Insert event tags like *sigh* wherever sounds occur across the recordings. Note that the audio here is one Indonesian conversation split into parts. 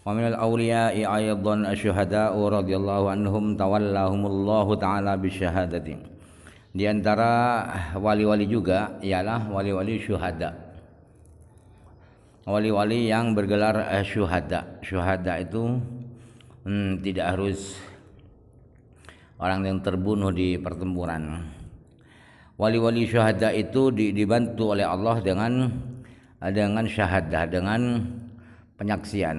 wa minal awliya'i aydan asyuhada'u radhiyallahu anhum tawallahumullahu ta'ala bisyahadati di antara wali-wali juga ialah wali-wali syuhada wali-wali yang bergelar eh, syuhada syuhada itu hmm, tidak harus orang yang terbunuh di pertempuran wali-wali syuhada itu dibantu oleh Allah dengan dengan syahadah dengan penyaksian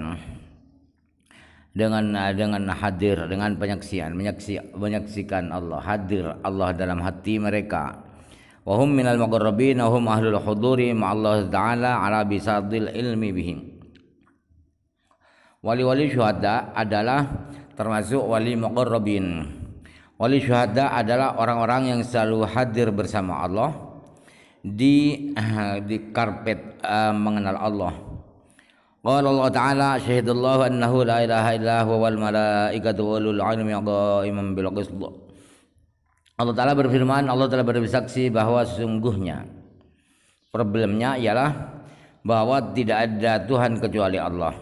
dengan dengan hadir dengan penyaksian menyaksi, menyaksikan Allah hadir Allah dalam hati mereka wa hum minal maghribin wa hum ahlul huduri ma Allah taala ala bisadil ilmi bihim wali-wali syuhada adalah termasuk wali maghribin wali syuhada adalah orang-orang yang selalu hadir bersama Allah di di karpet uh, mengenal Allah Allah Taala تعالى شهد الله أنه لا إله إلا هو والملائكة ilmi qaiman bil qisd. Allah Ta'ala berfirman, Allah Ta'ala bersaksi bahwa sesungguhnya problemnya ialah bahwa tidak ada Tuhan kecuali Allah.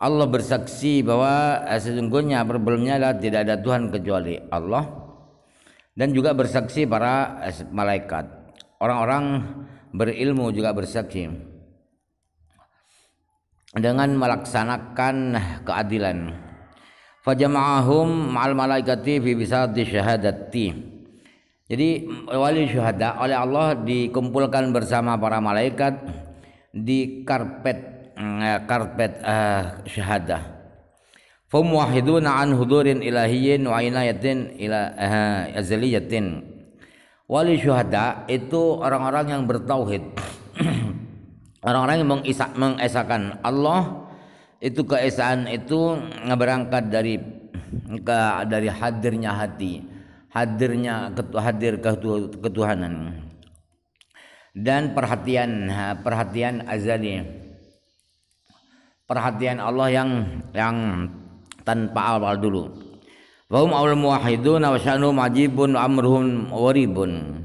Allah bersaksi bahwa eh, sesungguhnya problemnya adalah tidak ada Tuhan kecuali Allah dan juga bersaksi para eh, malaikat. Orang-orang berilmu juga bersaksi dengan melaksanakan keadilan. fajamahum ma'al malaikati fi bisati syahadati. Jadi wali syuhada oleh Allah dikumpulkan bersama para malaikat di karpet mm, eh, karpet uh, syahada. Fum wahiduna an hudurin ilahiyyin wa inayatin ila uh, azliyatin Wali syuhada itu orang-orang yang bertauhid orang-orang yang mengisak, mengesahkan Allah itu keesaan itu berangkat dari ke, dari hadirnya hati hadirnya hadir ketuhanan dan perhatian perhatian azali perhatian Allah yang yang tanpa awal dulu Wahum awal muwahiduna wa syanu majibun amruhum waribun.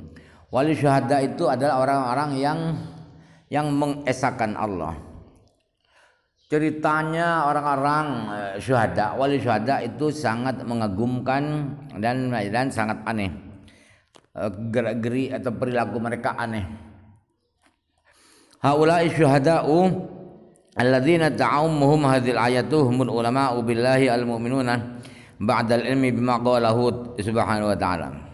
Wali syuhada itu adalah orang-orang yang yang mengesakan Allah. Ceritanya orang-orang eh, syuhada, wali syuhada itu sangat mengagumkan dan dan sangat aneh. Eh, gerak-geri atau perilaku mereka aneh. Haula'i syuhada'u alladzina ta'ammuhum hadhil ayatuh mun ulama'u billahi almu'minuna ba'dal ilmi bima qalahu subhanahu wa ta'ala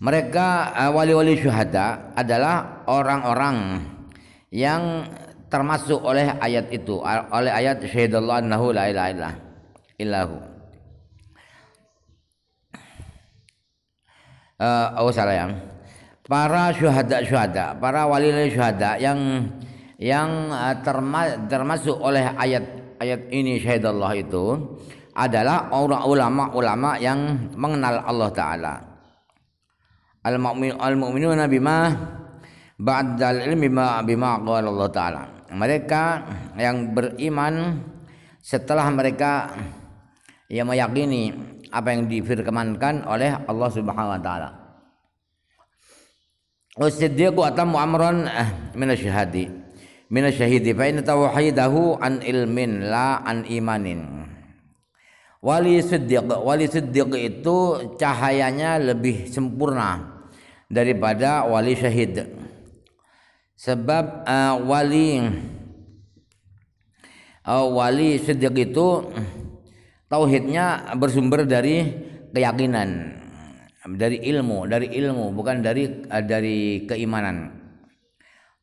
mereka eh, wali-wali syuhada adalah orang-orang yang termasuk oleh ayat itu oleh ayat syahidallahu annahu la ilaha illallah illahu uh, oh salah ya para syuhada syuhada para wali wali syuhada yang yang eh, termasuk oleh ayat ayat ini syahidallah itu adalah orang ulama-ulama yang mengenal Allah taala al mu'min al mu'minuna bima ba'dal ilmi bima bima qala Allah taala mereka yang beriman setelah mereka yang meyakini apa yang difirmankan oleh Allah Subhanahu wa taala wasiddiqu atammu amran eh, min asyhadi min asyhadi fa in tawhidahu an ilmin la an imanin Wali siddiq, wali siddiq itu cahayanya lebih sempurna daripada wali syahid. Sebab uh, wali uh, wali siddiq itu tauhidnya bersumber dari keyakinan, dari ilmu, dari ilmu bukan dari uh, dari keimanan.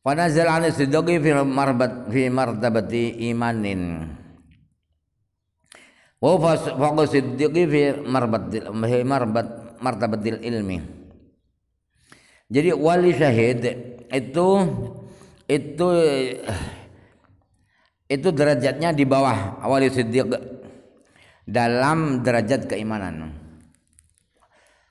Fanazal an Siddiq fi marbat fi martabati imanin wa faqu siddiqi fi marbat marbat martabatil ilmi jadi wali syahid itu itu itu derajatnya di bawah wali siddiq dalam derajat keimanan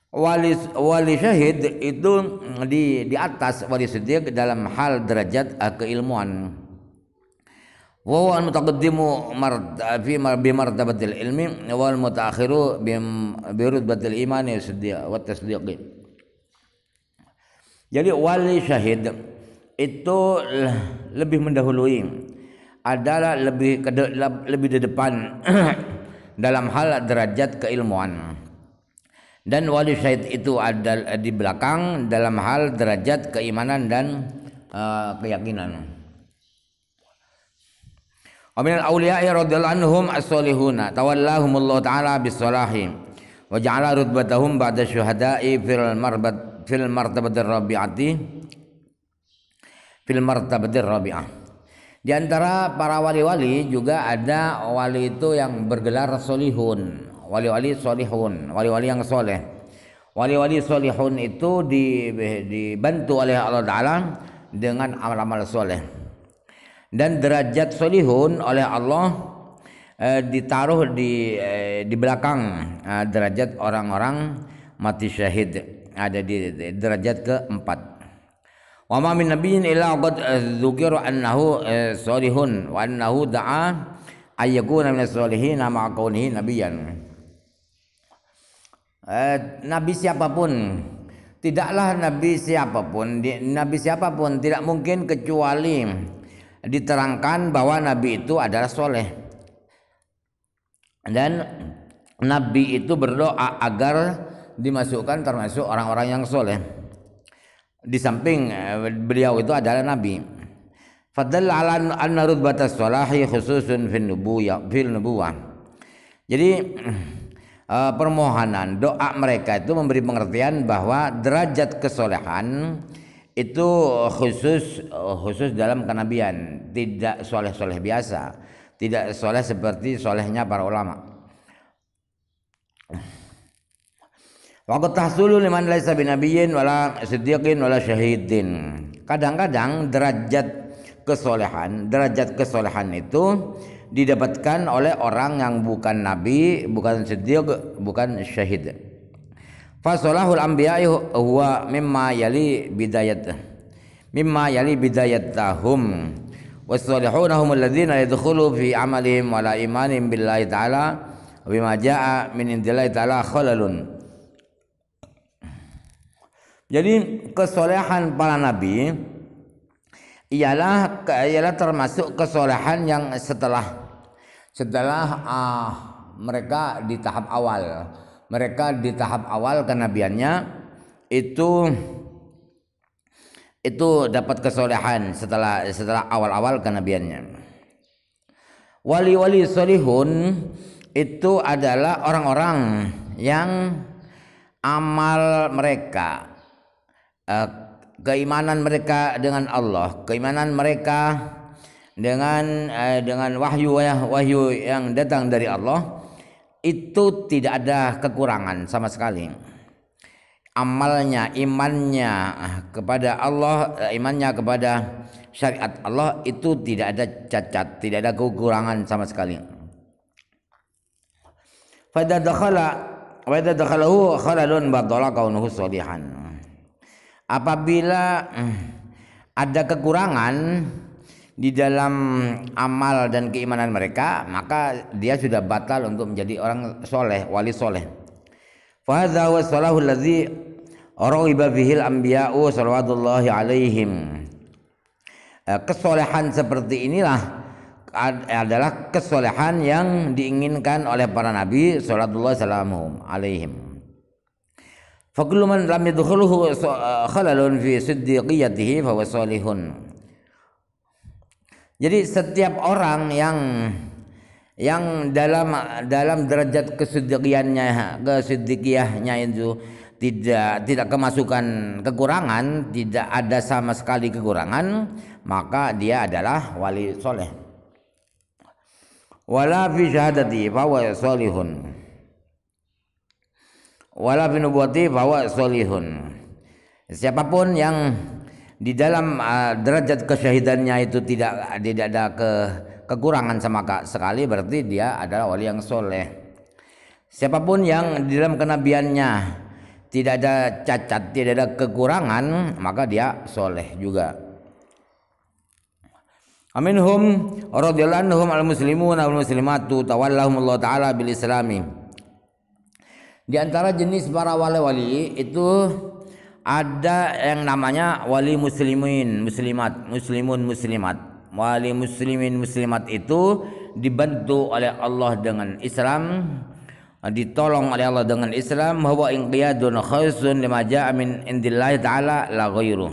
wali wali syahid itu di di atas wali siddiq dalam hal derajat eh, keilmuan bi وهو المتقدم مرد في بمرتبة العلم والمتأخر برتبة الإيمان والتصديق jadi wali syahid itu lebih mendahului adalah lebih ke de, lebih di depan *clears throat* dalam hal derajat keilmuan dan wali syahid itu ada di belakang dalam hal derajat keimanan dan uh, keyakinan. Wa minal awliya'i radhiyallahu anhum as tawallahum Allah ta'ala bis-salahim wa ja'ala rutbatahum ba'da syuhada'i fil marbat fil martabatir rabi'ati fil martabatir rabi'ah. Di antara para wali-wali juga ada wali itu yang bergelar solihun, wali-wali solihun, wali-wali yang soleh. Wali-wali solihun itu dibantu oleh Allah Ta'ala dengan amal-amal soleh dan derajat solihun oleh Allah eh, ditaruh di eh, di belakang eh, derajat orang-orang mati syahid ada di, di derajat keempat. Wa ma min nabiyyin illa qad eh, dzukira annahu eh, salihun wa annahu da'a ayyakuna minas salihin ma kaunihi nabiyyan. Eh, nabi siapapun tidaklah nabi siapapun di, nabi siapapun tidak mungkin kecuali diterangkan bahwa Nabi itu adalah soleh dan Nabi itu berdoa agar dimasukkan termasuk orang-orang yang soleh. Di samping eh, beliau itu adalah Nabi. fadl ala anna rutbatas salahi khususun fil nubuwa Fil nubuwah. Jadi *clears throat* eh, permohonan doa mereka itu memberi pengertian bahwa derajat kesolehan itu khusus khusus dalam kenabian tidak soleh soleh biasa tidak soleh seperti solehnya para ulama Waktu tahsulu liman laisa binabiyin wala siddiqin wala syahidin kadang-kadang derajat kesolehan derajat kesolehan itu didapatkan oleh orang yang bukan nabi bukan siddiq bukan syahid Fasolahul anbiya huwa mimma yali bidayat mimma yali bidayat bidayatahum wasolihunahum alladzina yadkhulu fi amalihim wala imanim billahi ta'ala bima jaa min indillahi ta'ala khalalun jadi kesolehan para nabi ialah ialah termasuk kesolehan yang setelah setelah uh, mereka di tahap awal mereka di tahap awal kenabiannya itu itu dapat kesolehan setelah setelah awal-awal kenabiannya. Wali-wali solihun itu adalah orang-orang yang amal mereka, eh, keimanan mereka dengan Allah, keimanan mereka dengan eh, dengan wahyu wahyu yang datang dari Allah itu tidak ada kekurangan sama sekali amalnya imannya ah, kepada Allah eh, imannya kepada syariat Allah itu tidak ada cacat tidak ada kekurangan sama sekali fadza dakhala Wada dakhalahu khalalun badala kaunuhu salihan Apabila eh, ada kekurangan di dalam amal dan keimanan mereka maka dia sudah batal untuk menjadi orang soleh wali soleh fahadha wa salahu ladzi rawiba bihil anbiya'u salawatullahi alaihim eh, kesolehan seperti inilah adalah kesolehan yang diinginkan oleh para nabi salamuhum alaihim fakuluman lam yadukhuluhu eh, khalalun fi siddiqiyatihi fawasolihun jadi setiap orang yang yang dalam dalam derajat kesidikiyahnya kesidikiyahnya itu tidak tidak kemasukan kekurangan, tidak ada sama sekali kekurangan, maka dia adalah wali soleh. Wala fi syahadati bahwa solihun. Wala fi nubuati bahwa solihun. Siapapun yang di dalam uh, derajat kesyahidannya itu tidak tidak ada ke, kekurangan sama sekali berarti dia adalah wali yang soleh siapapun yang di dalam kenabiannya tidak ada cacat tidak ada kekurangan maka dia soleh juga Aminhum radhiyallahu al muslimun wal muslimatu tawallahum Allah taala bil islami di antara jenis para wali-wali itu ada yang namanya wali muslimin muslimat muslimun muslimat wali muslimin muslimat itu dibantu oleh Allah dengan Islam ditolong oleh Allah dengan Islam bahwa inqiyadun khaisun lima ja'a min indillahi taala la ghairu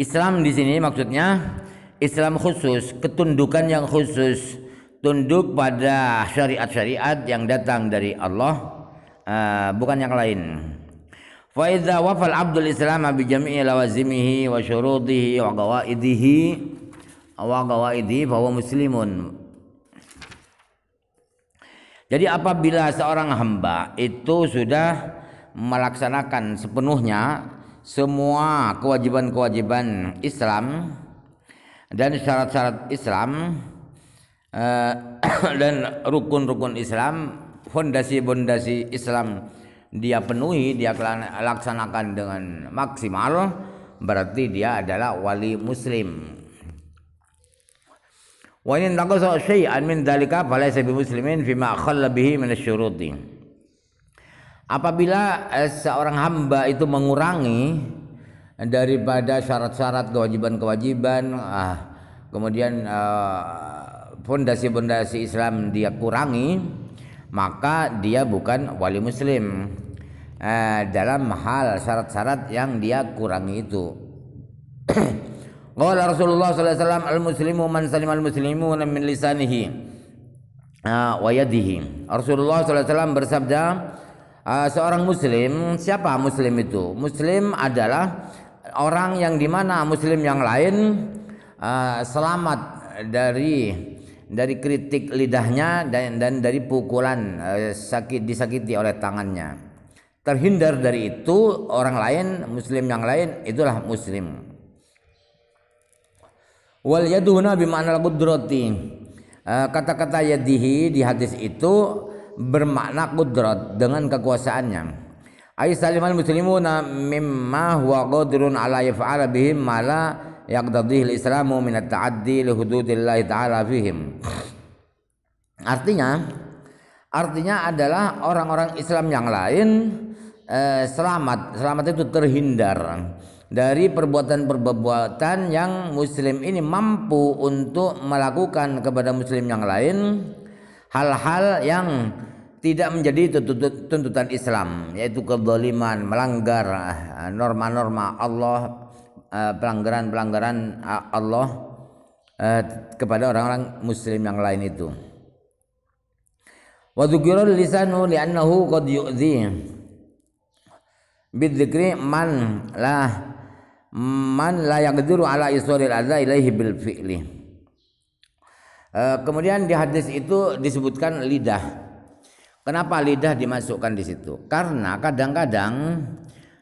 Islam di sini maksudnya Islam khusus, ketundukan yang khusus, tunduk pada syariat-syariat yang datang dari Allah uh, bukan yang lain fa idza wafal abdul islam bi jami'i lawazimihi wa syurutihi wa qawaidihi wa qawaidihi bahwa muslimun jadi apabila seorang hamba itu sudah melaksanakan sepenuhnya semua kewajiban-kewajiban Islam dan syarat-syarat Islam eh, *coughs* dan rukun-rukun Islam fondasi-fondasi Islam dia penuhi, dia laksanakan dengan maksimal, berarti dia adalah wali muslim. Wa in taqasa syai'an min dzalika falaysa bi muslimin fima khalla bihi min asy Apabila eh, seorang hamba itu mengurangi daripada syarat-syarat kewajiban-kewajiban, ah, kemudian eh, fondasi-fondasi Islam dia kurangi, maka dia bukan wali muslim eh, dalam hal syarat-syarat yang dia kurangi itu *clears throat* Qala Rasulullah sallallahu alaihi wasallam al-muslimu man salima al-muslimuna min lisanihi ah, wa yadihi. Rasulullah sallallahu alaihi wasallam bersabda ah, seorang muslim siapa muslim itu? Muslim adalah orang yang dimana muslim yang lain ah, selamat dari dari kritik lidahnya dan, dan dari pukulan eh, sakit disakiti oleh tangannya. Terhindar dari itu orang lain muslim yang lain itulah muslim. Wal bi bima'nal qudrati. Eh, kata-kata yadihi di hadis itu bermakna kudrat dengan kekuasaannya. Ay salimal muslimuna mimma huwa qadirun ala yaf'ala bihim ma la yaqtadhihi al-islamu min at-ta'addi li hududillah ta'ala fihim artinya artinya adalah orang-orang Islam yang lain eh, selamat selamat itu terhindar dari perbuatan-perbuatan yang muslim ini mampu untuk melakukan kepada muslim yang lain hal-hal yang tidak menjadi tuntutan Islam yaitu kezaliman, melanggar eh, norma-norma Allah Eh, pelanggaran-pelanggaran eh, Allah eh, kepada orang-orang muslim yang lain itu. Wa dzukira lisanu li'annahu qad yu'dhi. Bidzikri man la man la yaqdiru ala isril adza ilaihi bil fi'li. kemudian di hadis itu disebutkan lidah. Kenapa lidah dimasukkan di situ? Karena kadang-kadang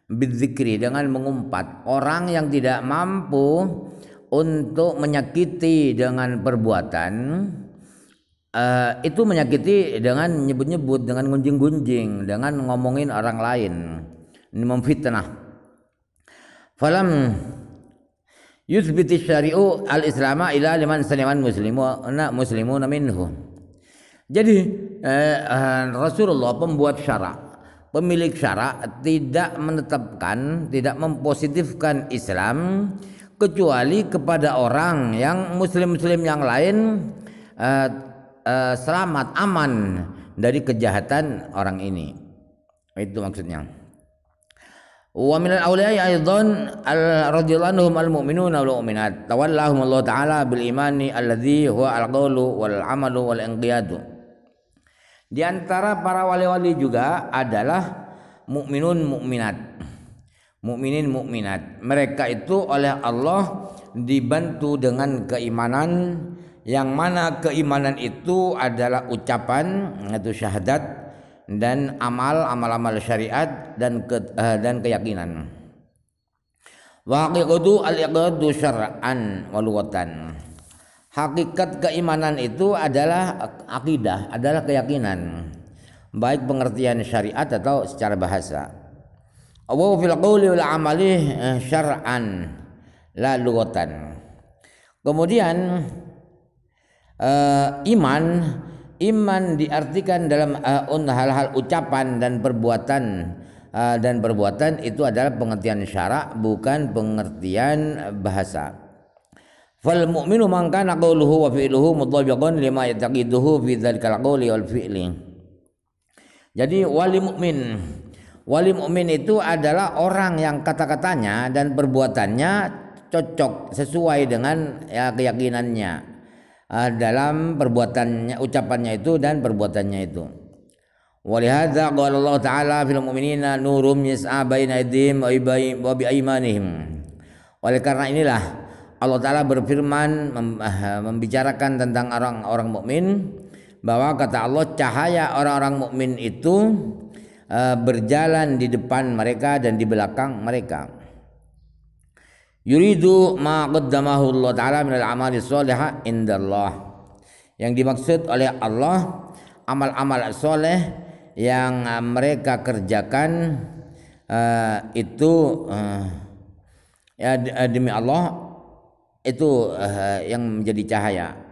bidzikri dengan mengumpat orang yang tidak mampu untuk menyakiti dengan perbuatan uh, itu menyakiti dengan nyebut-nyebut dengan gunjing-gunjing dengan ngomongin orang lain ini memfitnah falam yuthbiti syari'u al-islama ila liman saliman muslimu na muslimuna minhu jadi eh, uh, Rasulullah pembuat syarak pemilik syara tidak menetapkan, tidak mempositifkan Islam kecuali kepada orang yang muslim-muslim yang lain eh, eh, selamat aman dari kejahatan orang ini. Itu maksudnya. Wa min al-awliya aidan radhiyallahu anhum al-mu'minuna wal mu'minat tawallahum Allah taala bil imani alladhi huwa al-qawlu wal amalu wal inqiyadu. Di antara para wali-wali juga adalah mukminun mukminat. Mukminin mukminat. Mereka itu oleh Allah dibantu dengan keimanan yang mana keimanan itu adalah ucapan yaitu syahadat dan amal amal-amal syariat dan ke, uh, dan keyakinan. Wa al-iqadu syar'an walwatan. Hakikat keimanan itu adalah akidah, adalah keyakinan, baik pengertian syariat atau secara bahasa. Wa fil qawli wal amali eh, syar'an la lughatan. Kemudian uh, iman iman diartikan dalam hal eh, hal-hal ucapan dan perbuatan uh, dan perbuatan itu adalah pengertian syarak bukan pengertian bahasa. Fal mu'minu man kana qawluhu wa fi'luhu mutabiqan lima yataqiduhu fi dzalikal qawli wal fi'li. Jadi wali mukmin Wali mukmin itu adalah orang yang kata-katanya dan perbuatannya cocok sesuai dengan ya, keyakinannya uh, dalam perbuatannya ucapannya itu dan perbuatannya itu. Walihada qala Allah taala fil mu'minina nurum yas'a baina aydihim wa bi aymanihim. Oleh karena inilah Allah Ta'ala berfirman eh, membicarakan tentang orang-orang mukmin bahwa kata Allah cahaya orang-orang mukmin itu eh, berjalan di depan mereka dan di belakang mereka. Yuridu ma qaddamahu Allah Ta'ala minal amali solehah indallah. Yang dimaksud oleh Allah amal-amal soleh yang eh, mereka kerjakan itu ya demi Allah itu uh, yang menjadi cahaya